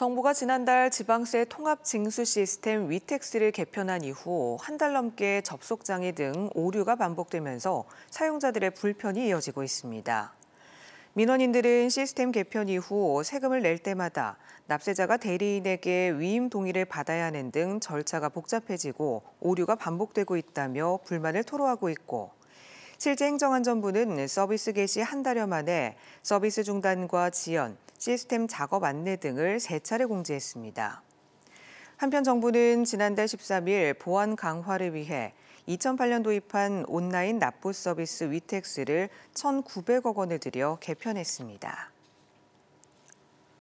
정부가 지난달 지방세 통합 징수 시스템 위텍스를 개편한 이후 한 달 넘게 접속 장애 등 오류가 반복되면서 사용자들의 불편이 이어지고 있습니다. 민원인들은 시스템 개편 이후 세금을 낼 때마다 납세자가 대리인에게 위임 동의를 받아야 하는 등 절차가 복잡해지고 오류가 반복되고 있다며 불만을 토로하고 있고 실제 행정안전부는 서비스 개시 한 달여 만에 서비스 중단과 지연, 시스템 작업 안내 등을 세 차례 공지했습니다. 한편 정부는 지난달 13일 보안 강화를 위해 2008년 도입한 온라인 납부 서비스 위텍스를 1,900억 원을 들여 개편했습니다.